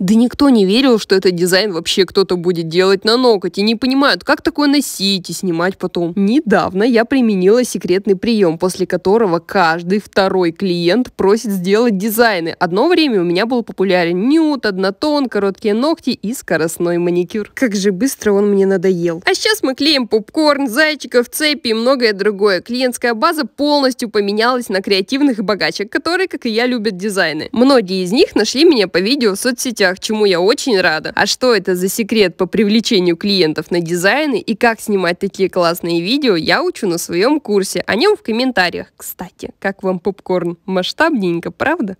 Да никто не верил, что этот дизайн вообще кто-то будет делать на ноготь, и не понимают, как такое носить и снимать потом. Недавно я применила секретный прием, после которого каждый второй клиент просит сделать дизайны. Одно время у меня был популярен нюд, однотон, короткие ногти и скоростной маникюр. Как же быстро он мне надоел. А сейчас мы клеим попкорн, зайчиков, цепи и многое другое. Клиентская база полностью поменялась на креативных богачек, которые, как и я, любят дизайны. Многие из них нашли меня по видео в соцсетях, чему я очень рада. А что это за секрет по привлечению клиентов на дизайны и как снимать такие классные видео, я учу на своем курсе. О нем в комментариях. Кстати, как вам попкорн? Масштабненько, правда?